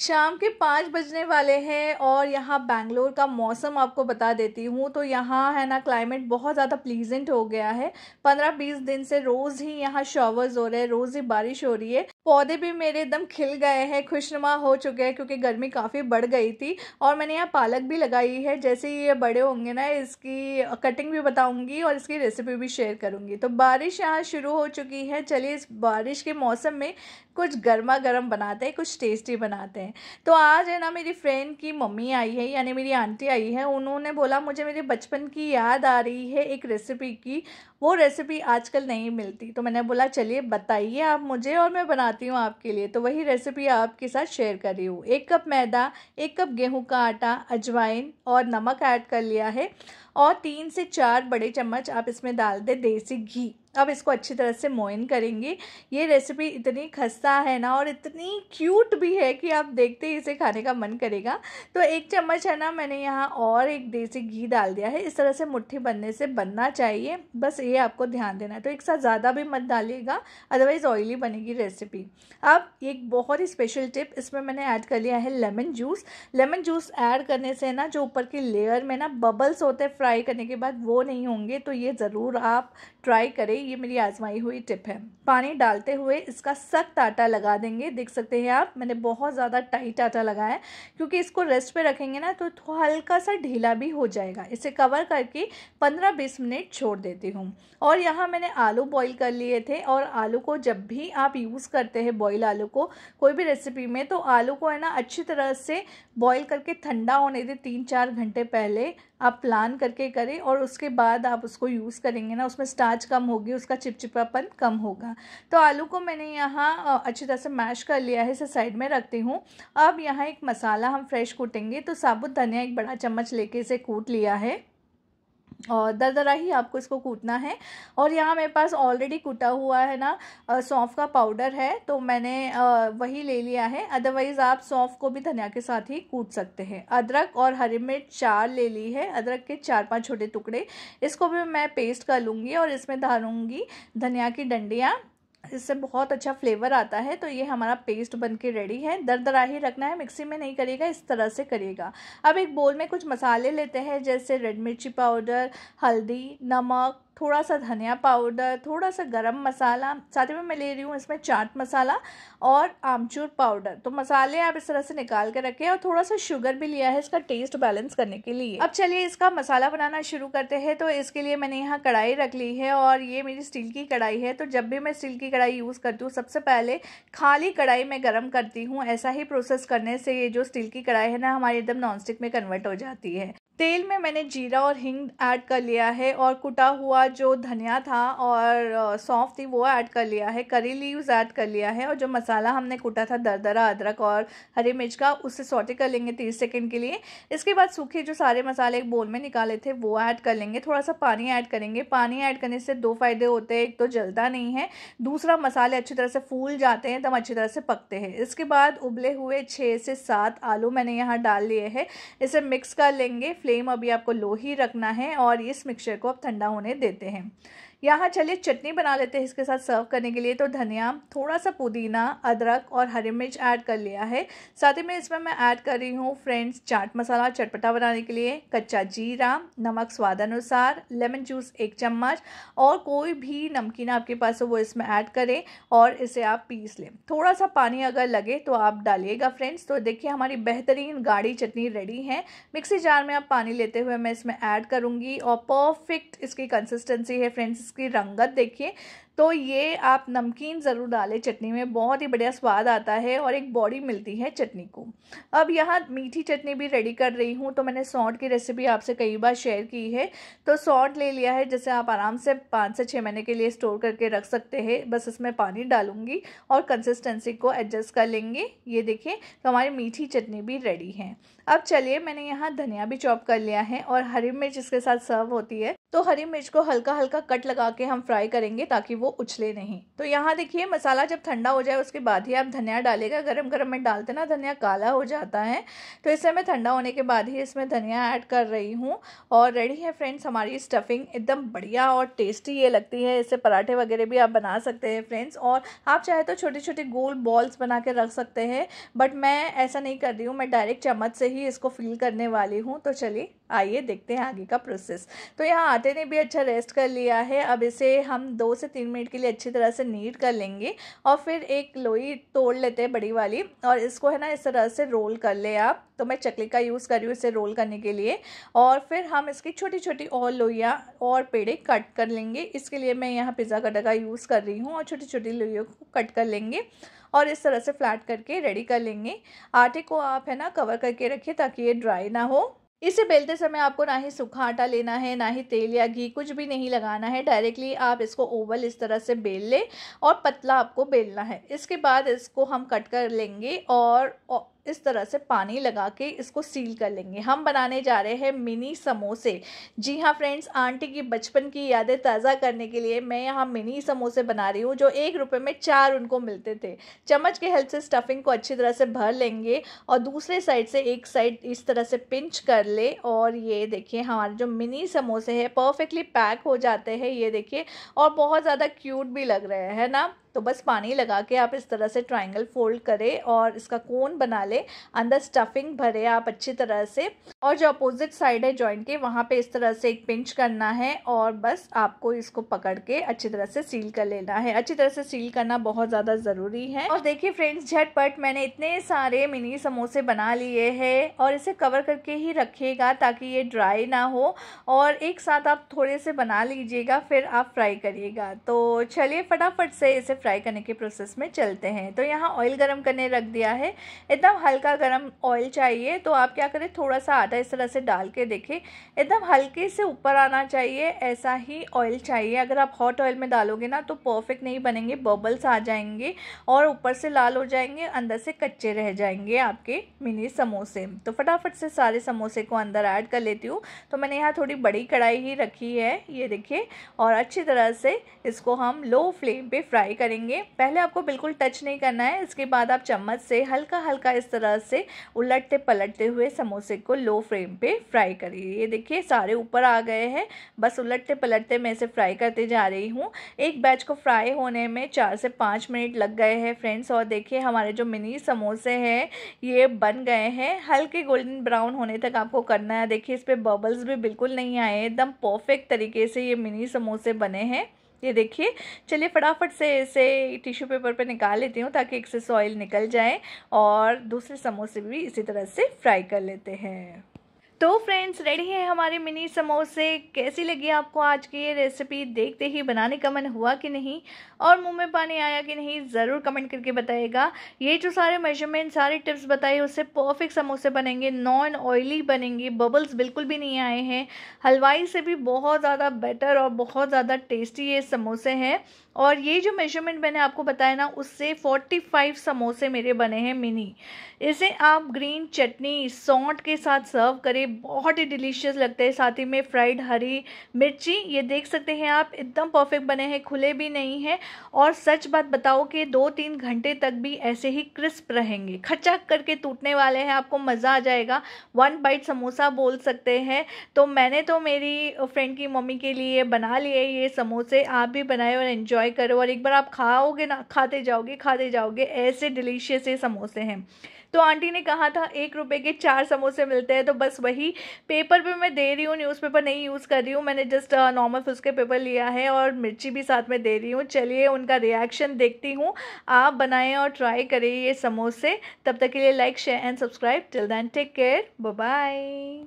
शाम के पाँच बजने वाले हैं और यहाँ बैंगलोर का मौसम आपको बता देती हूँ तो यहाँ है ना क्लाइमेट बहुत ज़्यादा प्लीजेंट हो गया है पंद्रह बीस दिन से रोज़ ही यहाँ शॉवर्स हो रहे हैं रोज़ ही बारिश हो रही है पौधे भी मेरे एकदम खिल गए हैं खुशनुमा हो चुके हैं क्योंकि गर्मी काफ़ी बढ़ गई थी और मैंने यहाँ पालक भी लगाई है जैसे ये बड़े होंगे ना इसकी कटिंग भी बताऊँगी और इसकी रेसिपी भी शेयर करूँगी तो बारिश यहाँ शुरू हो चुकी है चलिए इस बारिश के मौसम में कुछ गर्मा गर्म बनाते हैं कुछ टेस्टी बनाते हैं हैं तो आज है ना मेरी फ्रेंड की मम्मी आई है यानी मेरी आंटी आई है उन्होंने बोला मुझे मेरे बचपन की याद आ रही है एक रेसिपी की वो रेसिपी आजकल नहीं मिलती तो मैंने बोला चलिए बताइए आप मुझे और मैं बनाती हूँ आपके लिए तो वही रेसिपी आपके साथ शेयर कर रही हूँ एक कप मैदा एक कप गेहूँ का आटा अजवाइन और नमक ऐड कर लिया है और तीन से चार बड़े चम्मच आप इसमें डाल दें देसी घी अब इसको अच्छी तरह से मोइन करेंगे ये रेसिपी इतनी खस्ता है ना और इतनी क्यूट भी है कि आप देखते ही इसे खाने का मन करेगा तो एक चम्मच है ना मैंने यहाँ और एक देसी घी डाल दिया है इस तरह से मुट्ठी बनने से बनना चाहिए बस ये आपको ध्यान देना है तो एक साथ ज़्यादा भी मत डालिएगा अदरवाइज़ ऑयली बनेगी रेसिपी अब एक बहुत ही स्पेशल टिप इसमें मैंने ऐड कर लिया है lemon juice lemon juice add करने से ना जो ऊपर की लेयर में ना बबल्स होते हैं फ्राई करने के बाद वो नहीं होंगे तो ये ज़रूर आप ट्राई करें ये मेरी आजमाई हुई टिप है पानी डालते हुए इसका सख्त आटा लगा देंगे देख सकते हैं आप मैंने बहुत ज़्यादा टाइट आटा लगाया है क्योंकि इसको रेस्ट पे रखेंगे ना तो हल्का सा ढीला भी हो जाएगा इसे कवर करके पंद्रह बीस मिनट छोड़ देती हूँ और यहाँ मैंने आलू बॉईल कर लिए थे और आलू को जब भी आप यूज़ करते हैं बॉयल आलू को कोई भी रेसिपी में तो आलू को है ना अच्छी तरह से बॉयल करके ठंडा होने दें तीन चार घंटे पहले आप प्लान करके करें और उसके बाद आप उसको यूज़ करेंगे ना उसमें स्टार्च कम होगी उसका चिपचिपापन कम होगा तो आलू को मैंने यहाँ अच्छी तरह से मैश कर लिया है इसे साइड में रखती हूँ अब यहाँ एक मसाला हम फ्रेश कूटेंगे तो साबुत धनिया एक बड़ा चम्मच लेके इसे कूट लिया है और दरदरा ही आपको इसको कूटना है और यहाँ मेरे पास ऑलरेडी कूटा हुआ है ना सौंफ का पाउडर है तो मैंने आ, वही ले लिया है अदरवाइज़ आप सौंफ को भी धनिया के साथ ही कूट सकते हैं अदरक और हरी मिर्च चार ले ली है अदरक के चार पांच छोटे टुकड़े इसको भी मैं पेस्ट कर लूँगी और इसमें धारूँगी धनिया की डंडियाँ इससे बहुत अच्छा फ्लेवर आता है तो ये हमारा पेस्ट बन के रेडी है दरदरा ही रखना है मिक्सी में नहीं करिएगा इस तरह से करिएगा अब एक बोल में कुछ मसाले लेते हैं जैसे रेड मिर्ची पाउडर हल्दी नमक थोड़ा सा धनिया पाउडर थोड़ा सा गरम मसाला साथ में मैं ले रही हूँ इसमें चाट मसाला और आमचूर पाउडर तो मसाले आप इस तरह से निकाल के रखें और थोड़ा सा शुगर भी लिया है इसका टेस्ट बैलेंस करने के लिए अब चलिए इसका मसाला बनाना शुरू करते हैं तो इसके लिए मैंने यहाँ कढ़ाई रख ली है और ये मेरी स्टील की कढ़ाई है तो जब भी मैं स्टील की कढ़ाई यूज़ करती हूँ सबसे पहले खाली कढ़ाई में गर्म करती हूँ ऐसा ही प्रोसेस करने से ये जो स्टील की कढ़ाई है ना हमारी एकदम नॉन में कन्वर्ट हो जाती है तेल में मैंने जीरा और हिंग ऐड कर लिया है और कुटा हुआ बाद जो धनिया था और सौंफ थी वो ऐड कर लिया है करी लीव्स ऐड कर लिया है और जो मसाला हमने कूटा था दरदरा अदरक और हरी मिर्च का उसे सोटे कर लेंगे तीस सेकेंड के लिए इसके बाद सूखे जो सारे मसाले एक बोल में निकाले थे वो ऐड कर लेंगे थोड़ा सा पानी ऐड करेंगे पानी ऐड करने से दो फायदे होते हैं एक तो जलता नहीं है दूसरा मसाले अच्छी तरह से फूल जाते हैं तब अच्छी तरह से पकते हैं इसके बाद उबले हुए छः से सात आलू मैंने यहाँ डाल लिए हैं इसे मिक्स कर लेंगे फ्लेम अभी आपको लो ही रखना है और इस मिक्सचर को आप ठंडा होने देते लेते हैं यहाँ चलिए चटनी बना लेते हैं इसके साथ सर्व करने के लिए तो धनिया थोड़ा सा पुदीना अदरक और हरी मिर्च ऐड कर लिया है साथ ही में इसमें मैं ऐड कर रही हूँ फ्रेंड्स चाट मसाला चटपटा बनाने के लिए कच्चा जीरा नमक स्वाद अनुसार लेमन जूस एक चम्मच और कोई भी नमकीन आपके पास हो वो इसमें ऐड करें और इसे आप पीस लें थोड़ा सा पानी अगर लगे तो आप डालिएगा फ्रेंड्स तो देखिए हमारी बेहतरीन गाढ़ी चटनी रेडी है मिक्सी जार में आप पानी लेते हुए मैं इसमें ऐड करूँगी और परफेक्ट इसकी कंसिस्टेंसी है फ्रेंड्स इसकी रंगत देखिए तो ये आप नमकीन ज़रूर डालें चटनी में बहुत ही बढ़िया स्वाद आता है और एक बॉडी मिलती है चटनी को अब यहाँ मीठी चटनी भी रेडी कर रही हूँ तो मैंने सौंठ की रेसिपी आपसे कई बार शेयर की है तो सौंठ ले लिया है जिसे आप आराम से पाँच से छः महीने के लिए स्टोर करके रख सकते हैं बस इसमें पानी डालूंगी और कंसिस्टेंसी को एडजस्ट कर लेंगे ये देखिए तो हमारी मीठी चटनी भी रेडी है अब चलिए मैंने यहाँ धनिया भी चॉप कर लिया है और हरी मिर्च इसके साथ सर्व होती है तो हरी मिर्च को हल्का हल्का कट लगा के हम फ्राई करेंगे ताकि वो वो उछले नहीं तो यहाँ देखिए मसाला जब ठंडा हो जाए उसके बाद ही आप धनिया डालेगा गरम गरम में डालते ना धनिया काला हो जाता है तो इसे मैं ठंडा होने के बाद ही इसमें धनिया ऐड कर रही हूँ और रेडी है फ्रेंड्स हमारी स्टफिंग एकदम बढ़िया और टेस्टी ये लगती है इससे पराठे वगैरह भी आप बना सकते हैं फ्रेंड्स और आप चाहे तो छोटे छोटे गोल बॉल्स बना के रख सकते हैं बट मैं ऐसा नहीं कर रही हूँ मैं डायरेक्ट चम्मच से ही इसको फिल करने वाली हूँ तो चलिए आइए देखते हैं आगे का प्रोसेस तो यहाँ आटे ने भी अच्छा रेस्ट कर लिया है अब इसे हम दो से तीन मिनट के लिए अच्छी तरह से नीट कर लेंगे और फिर एक लोई तोड़ लेते हैं बड़ी वाली और इसको है ना इस तरह से रोल कर ले आप तो मैं चकली का यूज़ कर रही हूँ इसे रोल करने के लिए और फिर हम इसकी छोटी छोटी और लोइयाँ और पेड़े कट कर लेंगे इसके लिए मैं यहाँ पिज़्ज़ा कटर का यूज़ कर रही हूँ और छोटी छोटी लोइयों को कट कर लेंगे और इस तरह से फ्लैट करके रेडी कर लेंगे आटे को आप है ना कवर करके रखिए ताकि ये ड्राई ना हो इसे बेलते समय आपको ना ही सूखा आटा लेना है ना ही तेल या घी कुछ भी नहीं लगाना है डायरेक्टली आप इसको ओवल इस तरह से बेल लें और पतला आपको बेलना है इसके बाद इसको हम कट कर लेंगे और इस तरह से पानी लगा के इसको सील कर लेंगे हम बनाने जा रहे हैं मिनी समोसे जी हाँ फ्रेंड्स आंटी की बचपन की यादें ताज़ा करने के लिए मैं यहाँ मिनी समोसे बना रही हूँ जो एक रुपये में चार उनको मिलते थे चम्मच के हेल्प से स्टफिंग को अच्छी तरह से भर लेंगे और दूसरे साइड से एक साइड इस तरह से पिंच कर ले और ये देखिए हमारे जो मिनी समोसे हैं परफेक्टली पैक हो जाते हैं ये देखिए और बहुत ज़्यादा क्यूट भी लग रहे हैं ना तो बस पानी लगा के आप इस तरह से ट्राइंगल फोल्ड करें और इसका कोन बना लें अंदर स्टफिंग भरे आप अच्छी तरह से और जो अपोजिट साइड है जॉइंट के वहाँ पे इस तरह से एक पिंच करना है और बस आपको इसको पकड़ के अच्छी तरह से सील कर लेना है अच्छी तरह से सील करना बहुत ज़्यादा ज़रूरी है और देखिए फ्रेंड्स झटपट मैंने इतने सारे मिनी समोसे बना लिए हैं और इसे कवर करके ही रखिएगा ताकि ये ड्राई ना हो और एक साथ आप थोड़े से बना लीजिएगा फिर आप फ्राई करिएगा तो चलिए फटाफट से इसे फ्राई करने के प्रोसेस में चलते हैं तो यहाँ ऑयल गर्म करने रख दिया है एकदम हल्का गर्म ऑयल चाहिए तो आप क्या करें थोड़ा सा आटा इस तरह से डाल के देखें एकदम हल्के से ऊपर आना चाहिए ऐसा ही ऑयल चाहिए अगर आप हॉट ऑयल में डालोगे ना तो परफेक्ट नहीं बनेंगे बबल्स आ जाएंगे और ऊपर से लाल हो जाएंगे अंदर से कच्चे रह जाएंगे आपके मिनी समोसे तो फटाफट से सारे समोसे को अंदर ऐड कर लेती हूँ तो मैंने यहाँ थोड़ी बड़ी कढ़ाई ही रखी है ये देखिए और अच्छी तरह से इसको हम लो फ्लेम पे फ्राई कर करेंगे पहले आपको बिल्कुल टच नहीं करना है इसके बाद आप चम्मच से हल्का हल्का इस तरह से उलटते पलटते हुए समोसे को लो फ्लेम पे फ्राई करिए ये देखिए सारे ऊपर आ गए हैं बस उलटते पलटते मैं इसे फ्राई करते जा रही हूँ एक बैच को फ्राई होने में चार से पाँच मिनट लग गए हैं फ्रेंड्स और देखिए हमारे जो मिनी समोसे हैं ये बन गए हैं हल्के गोल्डन ब्राउन होने तक आपको करना है देखिए इस पर बबल्स भी बिल्कुल नहीं आए एकदम परफेक्ट तरीके से ये मिनी समोसे बने हैं ये देखिए चलिए फटाफट से इसे टिश्यू पेपर पे निकाल लेती हूँ ताकि एक्सेस ऑयल निकल जाए और दूसरे समोसे भी इसी तरह से फ्राई कर लेते हैं तो फ्रेंड्स रेडी है हमारे मिनी समोसे कैसी लगी आपको आज की ये रेसिपी देखते ही बनाने का मन हुआ कि नहीं और मुंह में पानी आया कि नहीं ज़रूर कमेंट करके बताइएगा ये जो सारे मेजरमेंट सारे टिप्स बताए उससे परफेक्ट समोसे बनेंगे नॉन ऑयली बनेंगे बबल्स बिल्कुल भी नहीं आए हैं हलवाई से भी बहुत ज़्यादा बेटर और बहुत ज़्यादा टेस्टी ये समोसे हैं और ये जो मेजरमेंट मैंने आपको बताया ना उससे फोर्टी समोसे मेरे बने हैं मिनी इसे आप ग्रीन चटनी सौंठ के साथ सर्व करें बहुत ही डिलीशियस लगता है साथ ही में फ्राइड हरी मिर्ची ये देख सकते हैं आप एकदम परफेक्ट बने हैं खुले भी नहीं हैं और सच बात बताओ कि दो तीन घंटे तक भी ऐसे ही क्रिस्प रहेंगे खचक करके टूटने वाले हैं आपको मज़ा आ जाएगा वन बाइट समोसा बोल सकते हैं तो मैंने तो मेरी फ्रेंड की मम्मी के लिए बना लिए ये समोसे आप भी बनाए और इन्जॉय करो और एक बार आप खाओगे ना खाते जाओगे खाते जाओगे ऐसे डिलीशियस ये समोसे हैं तो आंटी ने कहा था एक रुपये के चार समोसे मिलते हैं तो बस वही पेपर भी मैं दे रही हूँ न्यूज़पेपर नहीं यूज़ कर रही हूँ मैंने जस्ट नॉर्मल फुसके पेपर लिया है और मिर्ची भी साथ में दे रही हूँ चलिए उनका रिएक्शन देखती हूँ आप बनाएं और ट्राई करें ये समोसे तब तक के लिए like share and subscribe till then take care bye